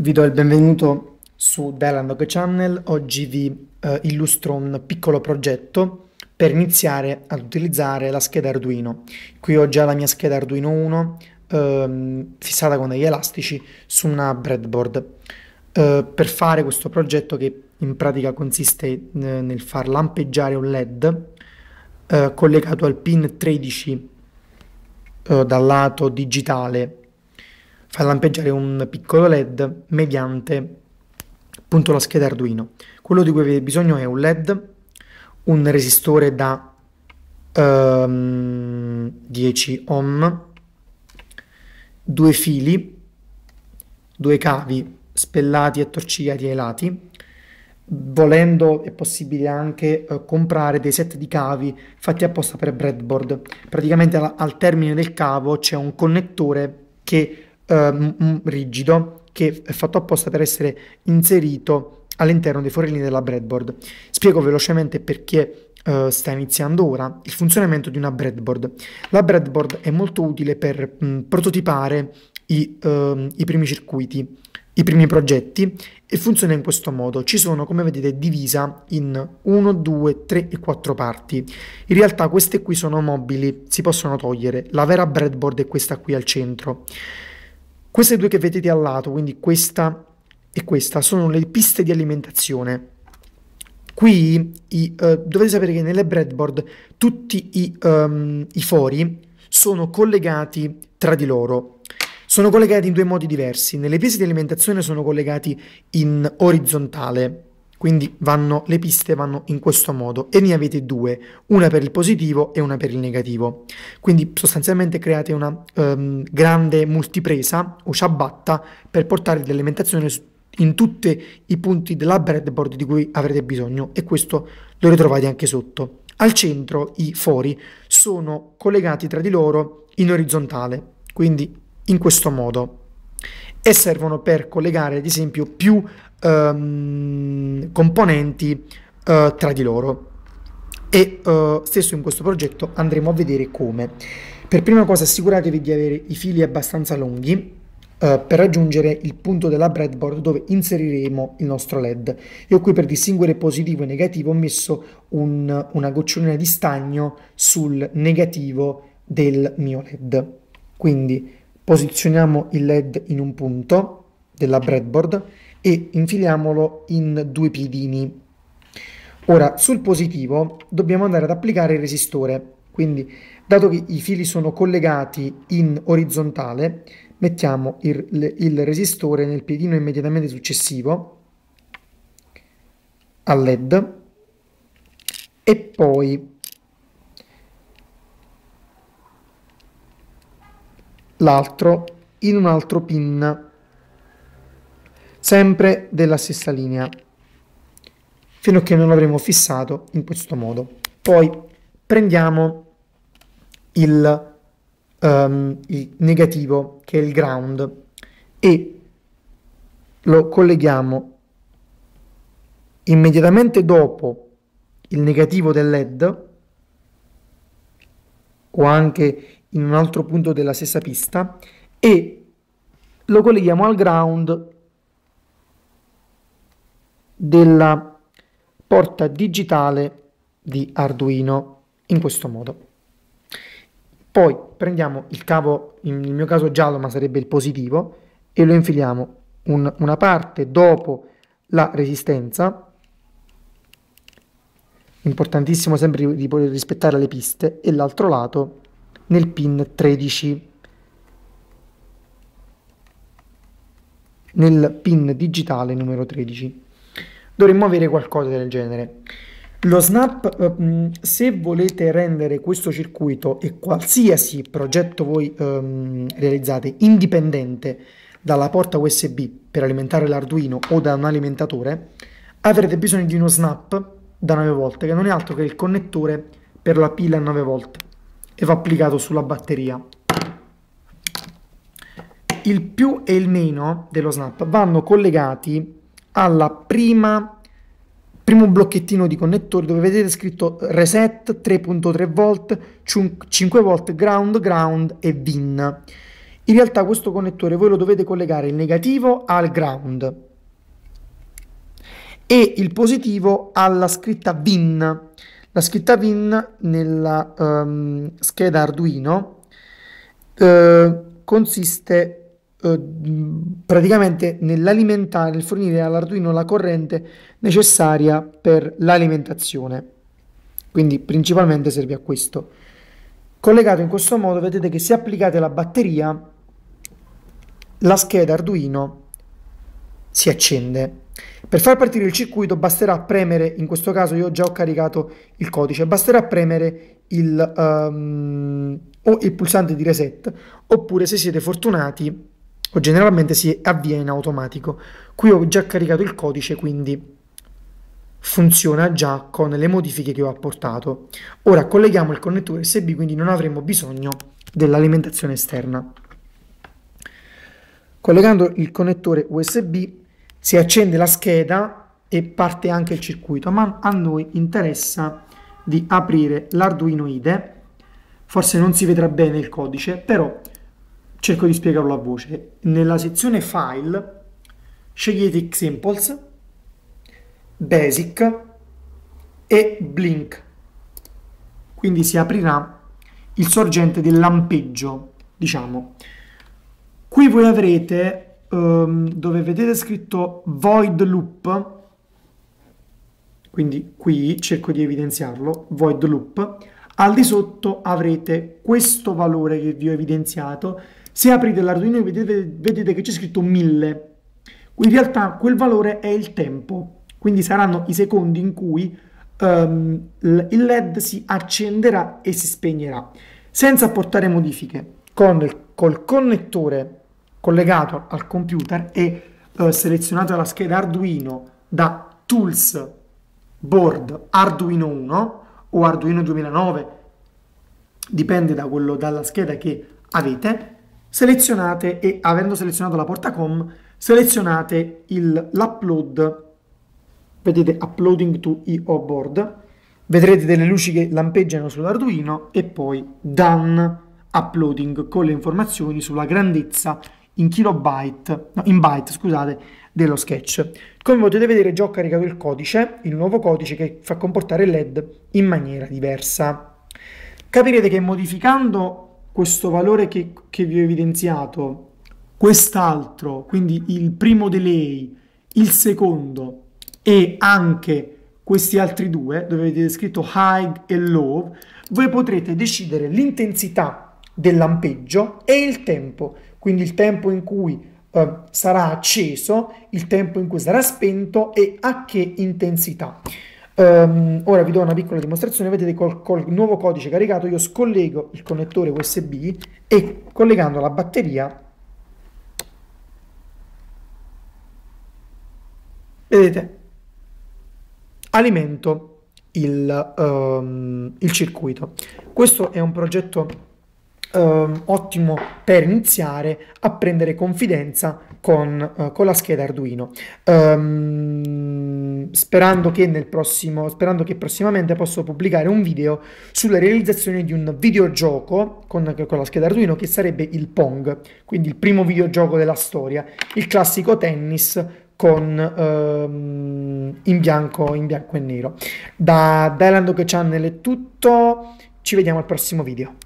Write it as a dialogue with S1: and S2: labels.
S1: Vi do il benvenuto su Dialog Channel. Oggi vi eh, illustro un piccolo progetto per iniziare ad utilizzare la scheda Arduino. Qui ho già la mia scheda Arduino 1 ehm, fissata con degli elastici su una breadboard. Eh, per fare questo progetto che in pratica consiste eh, nel far lampeggiare un LED eh, collegato al pin 13 eh, dal lato digitale far lampeggiare un piccolo LED mediante appunto la scheda Arduino. Quello di cui avete bisogno è un LED, un resistore da um, ehm, 10 ohm, due fili, due cavi spellati e attorcigliati ai lati. Volendo è possibile anche eh, comprare dei set di cavi fatti apposta per breadboard. Praticamente al, al termine del cavo c'è un connettore che eh, rigido che è fatto apposta per essere inserito all'interno dei forellini della breadboard. Spiego velocemente perché Uh, sta iniziando ora il funzionamento di una breadboard. La breadboard è molto utile per mh, mm, prototipare i, uh, i, primi circuiti, i primi progetti e funziona in questo modo. Ci sono, come vedete, divisa in 1, 2, 3 e 4 parti. In realtà queste qui sono mobili, si possono togliere. La vera breadboard è questa qui al centro. Queste due che vedete al lato, quindi questa e questa, sono le piste di alimentazione. Qui i, uh, dovete sapere che nelle breadboard tutti i, um, i fori sono collegati tra di loro. Sono collegati in due modi diversi. Nelle piste di alimentazione sono collegati in orizzontale, quindi vanno, le piste vanno in questo modo e ne avete due, una per il positivo e una per il negativo. Quindi sostanzialmente create una um, grande multipresa o ciabatta per portare l'alimentazione in tutti i punti della breadboard di cui avrete bisogno e questo lo ritrovate anche sotto. Al centro i fori sono collegati tra di loro in orizzontale, quindi in questo modo e servono per collegare ad esempio più ehm, componenti eh, tra di loro e eh, stesso in questo progetto andremo a vedere come per prima cosa assicuratevi di avere i fili abbastanza lunghi eh, per raggiungere il punto della breadboard dove inseriremo il nostro led io qui per distinguere positivo e negativo ho messo un, una gocciolina di stagno sul negativo del mio led quindi Posizioniamo il LED in un punto della breadboard e infiliamolo in due piedini. Ora, sul positivo dobbiamo andare ad applicare il resistore, quindi dato che i fili sono collegati in orizzontale, mettiamo il, il resistore nel piedino immediatamente successivo al LED e poi l'altro in un altro pin, sempre della stessa linea, fino a che non avremo fissato in questo modo. Poi prendiamo il, um, il negativo, che è il ground, e lo colleghiamo immediatamente dopo il negativo del LED o anche in un altro punto della stessa pista e lo colleghiamo al ground della porta digitale di Arduino in questo modo. Poi prendiamo il cavo, nel mio caso giallo ma sarebbe il positivo, e lo infiliamo un, una parte dopo la resistenza importantissimo sempre di poter rispettare le piste e l'altro lato nel pin 13. nel pin digitale numero 13. Dovremmo avere qualcosa del genere. Lo snap, eh, se volete rendere questo circuito e qualsiasi progetto voi um, realizzate indipendente dalla porta USB per alimentare l'Arduino o da un alimentatore, avrete bisogno di uno snap da 9 volt, che non è altro che il connettore per la pila a 9 volt e va applicato sulla batteria. Il più e il meno dello snap vanno collegati alla prima primo blocchettino di connettore dove vedete scritto reset 3.3 volt 5 volt ground ground e vin in realtà questo connettore voi lo dovete collegare il negativo al ground e il positivo alla scritta vin la scritta Vin nella um, scheda Arduino eh, consiste eh, praticamente nell'alimentare, nel fornire all'Arduino la corrente necessaria per l'alimentazione. Quindi principalmente serve a questo. Collegato in questo modo vedete che se applicate la batteria la scheda Arduino si accende per far partire il circuito basterà premere, in questo caso io già ho caricato il codice, basterà premere il, um, o il pulsante di reset oppure se siete fortunati o generalmente si avvia in automatico. Qui ho già caricato il codice quindi funziona già con le modifiche che ho apportato. Ora colleghiamo il connettore USB quindi non avremo bisogno dell'alimentazione esterna. Collegando il connettore USB si accende la scheda e parte anche il circuito, ma a noi interessa di aprire l'Arduino IDE, forse non si vedrà bene il codice, però cerco di spiegarlo a voce. Nella sezione File scegliete Xamples, Basic e Blink, quindi si aprirà il sorgente del lampeggio, diciamo. Qui voi avrete um, dove vedete scritto void loop, quindi qui cerco di evidenziarlo, void loop, al di sotto avrete questo valore che vi ho evidenziato, se aprite l'Arduino vedete, vedete che c'è scritto 1000, in realtà quel valore è il tempo, quindi saranno i secondi in cui um, il LED si accenderà e si spegnerà, senza apportare modifiche, con il, col connettore collegato al computer e eh, selezionato dalla scheda Arduino da Tools Board Arduino 1 o Arduino 2009, dipende da quello, dalla scheda che avete, selezionate e avendo selezionato la porta COM, selezionate l'upload, vedete Uploading to IO Board, vedrete delle luci che lampeggiano sull'Arduino e poi Done Uploading con le informazioni sulla grandezza in kilobyte, no, in byte, scusate, dello sketch. Come potete vedere già ho caricato il codice, il nuovo codice che fa comportare il LED in maniera diversa. Capirete che modificando questo valore che, che vi ho evidenziato, quest'altro, quindi il primo delay, il secondo e anche questi altri due, dove avete scritto high e low, voi potrete decidere l'intensità del lampeggio e il tempo quindi il tempo in cui eh, sarà acceso, il tempo in cui sarà spento e a che intensità. Um, ora vi do una piccola dimostrazione, vedete col, col nuovo codice caricato io scollego il connettore USB e collegando la batteria vedete alimento il, um, il circuito. Questo è un progetto um, ottimo per iniziare a prendere confidenza con, uh, con la scheda Arduino. Um, sperando, che nel prossimo, sperando che prossimamente posso pubblicare un video sulla realizzazione di un videogioco con, con la scheda Arduino che sarebbe il Pong, quindi il primo videogioco della storia, il classico tennis con, um, in, bianco, in, bianco, e nero. Da Dylan Dog Channel è tutto, ci vediamo al prossimo video.